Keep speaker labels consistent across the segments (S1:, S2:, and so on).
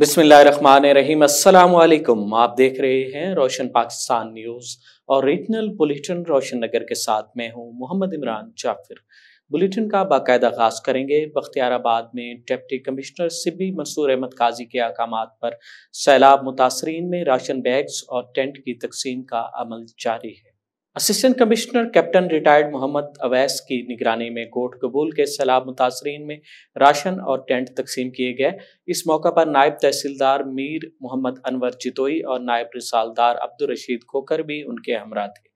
S1: बिस्मिल्लाहिर्रहमानिर्रहीम अस्सलाम वालेकुम आप देख रहे हैं रोशन पाकिस्तान न्यूज़ और रीजनल बुलेटिन रोशन नगर के साथ मैं हूं मोहम्मद इमरान जाफिर बुलेटिन का बाकायदा आगाज करेंगे बख्तियाराबाद में डिप्टी कमिश्नर सिब्बी मंसूर अहमद काजी के अहकाम पर सैलाब मुतासरीन में राशन बैग्स और टेंट की तकसीम का अमल जारी है assistant commissioner captain retired Mohammad Awais की निगरानी में कोट कबूल के सैलाब मुतासरीन में राशन और टेंट तकसीम किए गए इस मौका पर नायब तहसीलदार मीर मोहम्मद अनवर चितोई और नायब रिसालदार अब्दुल रशीद खोकर भी उनके हमरा थे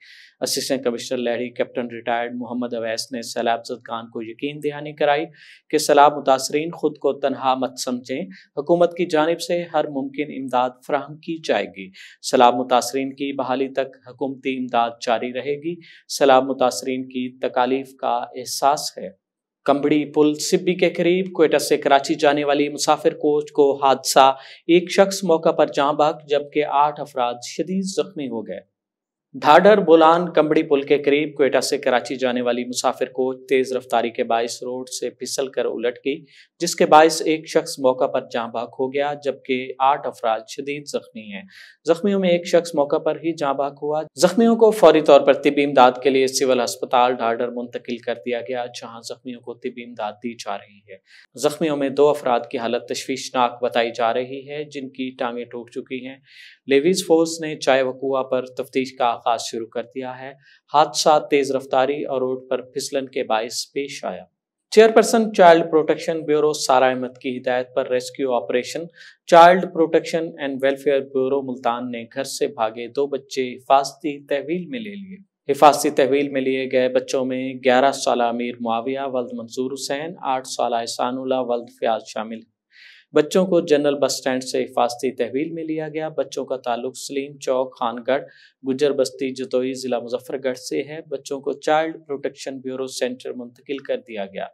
S1: assistant commissioner Lehri captain retired Mohammad Awais ने सैलाब सैलाबजद खान को यकीन दहानी कराई कि सैलाब मुतासरीन खुद को तनहा मत समझें हुकूमत की जानब से हर मुमकिन इमदाद फ्राहम की जाएगी सैलाब मुतासरीन की बहाली तक हकूमती इमदाद जारी रहेगी सैलाब मुतासरीन की तकालीफ का एहसास है कंबड़ी पुल सिब्बी के करीब कोयटा से कराची जाने वाली मुसाफिर कोच को हादसा एक शख्स मौका पर जहाँ बाग जबकि आठ अफराद शदीद जख्मी हो गए ढाडर बोलान कंबड़ी पुल के करीब कोयटा से कराची जाने वाली मुसाफिर कोच तेज रफ्तारी के बायस रोड से फिसल कर उलट गई जिसके बायस एक शख्स मौका पर जहाँ बाक हो गया जबकि आठ अफराज शदीद जख्मी हैं जख्मियों में एक शख्स मौका पर ही जहाँ बाक हुआ जख्मियों को फौरी तौर पर तिबी इमदाद के लिए सिविल अस्पताल ढाडर मुंतकिल कर दिया गया जहाँ जख्मियों को तिबी इमदाद दी जा रही है जख्मियों में दो अफराद की हालत तशवीशनाक बताई जा रही है जिनकी टांगें टूट चुकी हैं लेवीज फोर्स ने चाय वकूआ पर तफ्तीश का आगाज शुरू कर दिया है हादसा तेज रफ्तारी और रोड पर फिसलन के बायस पेश आया चेयरपर्सन चाइल्ड प्रोटेक्शन ब्यूरो सारा अहमद की हिदायत पर rescue operation child protection and welfare bureau Multan ने घर से भागे दो बच्चे हिफाजती तहवील में ले लिए हिफाजती तहवील में लिए गए बच्चों में 11 साल अमीर मुआविया वल्द मंजूर हुसैन 8 साल एहसानुल्ला वल्द फयाज शामिल बच्चों को जनरल बस स्टैंड से हिफाजती तहवील में लिया गया बच्चों का ताल्लुक सलीम चौक खानगढ़ गुजर बस्ती जतोई ज़िला मुजफ्फरगढ़ से है बच्चों को चाइल्ड प्रोटेक्शन ब्यूरो सेंटर मुंतकिल कर दिया गया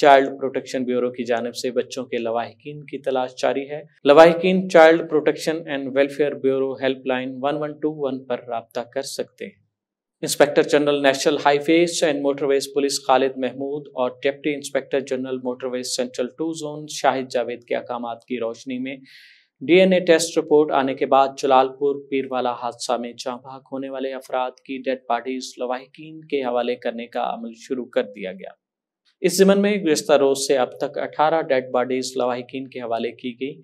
S1: चाइल्ड प्रोटेक्शन ब्यूरो की जानब से बच्चों के लवाहिकीन की तलाश जारी है लवाहिकीन child protection and welfare bureau helpline one one two one पर रबता कर सकते हैं inspector general national highways and motorways police Khalid Mahmood और deputy inspector general motorways central two zone Shahid Javed के अहकाम की रोशनी में डीएनए टेस्ट रिपोर्ट आने के बाद जलालपुर पीरवाला हादसा में जहाँ भाग होने वाले अफराद की डेड बॉडीज लवाहकिन के हवाले करने का अमल शुरू कर दिया गया इस जमन में गुजत रोज से अब तक 18 डेड बॉडीज लवाहकिन के हवाले की गई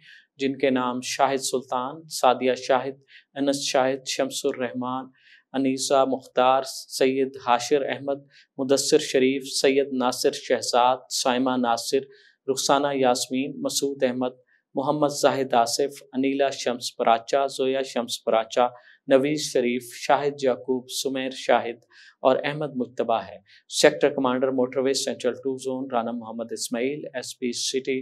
S1: जिनके नाम शाहिद सुल्तान सादिया शाहिद अनस शाहिद शमसुर रहमान अनीसा मुख्तार सैयद हाशिर अहमद मुदसर शरीफ सैयद नासिर शहजाद साइमा नासिर रुखसाना यासमीन मसूद अहमद मोहम्मद जाहिद आसिफ अनीला शम्स पराचा जोया शम्स पराचा नवीज शरीफ शाहिद याकूब सुमेर शाहिद और अहमद मुतबा है sector commander motorway central two zone Rana Mohammad Ismail SP city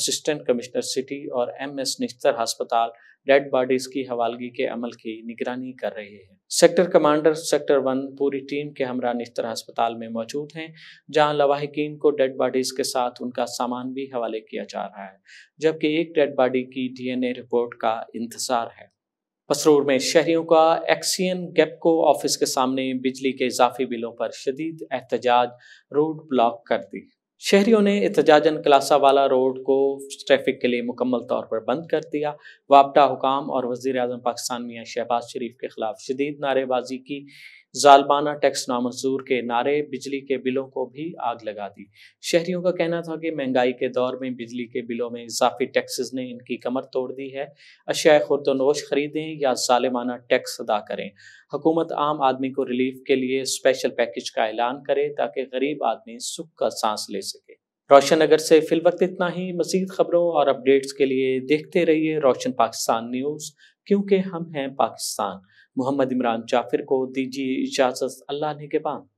S1: assistant commissioner city और एमएस निश्तर हस्पताल डेड बॉडीज की हवालगी के अमल की निगरानी कर रहे हैं सेक्टर कमांडर सेक्टर वन पूरी टीम के हमरा निस्तर अस्पताल में मौजूद हैं जहां लवाहिकीन को डेड बॉडीज के साथ उनका सामान भी हवाले किया जा रहा है जबकि एक डेड बॉडी की डीएनए रिपोर्ट का इंतजार है पसरूर में शहरियों का एक्सियन गैपको ऑफिस के सामने बिजली के इजाफी बिलों पर शदीद एहतजाज रोड ब्लॉक कर दी शहरीों ने एहतजाजन कलासा वाला रोड को ट्रैफिक के लिए मुकम्मल तौर पर बंद कर दिया वापटा हुकाम और वजीर अजम पाकिस्तान मियाँ शहबाज शरीफ के खिलाफ शदीद नारेबाजी की जालबाना टैक्स नामंजूर के नारे बिजली के बिलों को भी आग लगा दी शहरियों का कहना था कि महंगाई के दौर में बिजली के बिलों में इजाफी टैक्सेस ने इनकी कमर तोड़ दी है अशिया खुरदनोश खरीदें या जालिमाना टैक्स अदा करें हुकूमत आम आदमी को रिलीफ के लिए स्पेशल पैकेज का ऐलान करे ताकि गरीब आदमी सुख का सांस ले सके रोशन नगर से फिल वक्त इतना ही मजीद खबरों और अपडेट्स के लिए देखते रहिए रोशन पाकिस्तान न्यूज़ क्योंकि हम हैं पाकिस्तान मोहम्मद इमरान जाफिर को दीजिए इजाज़त अल्लाह ने के पास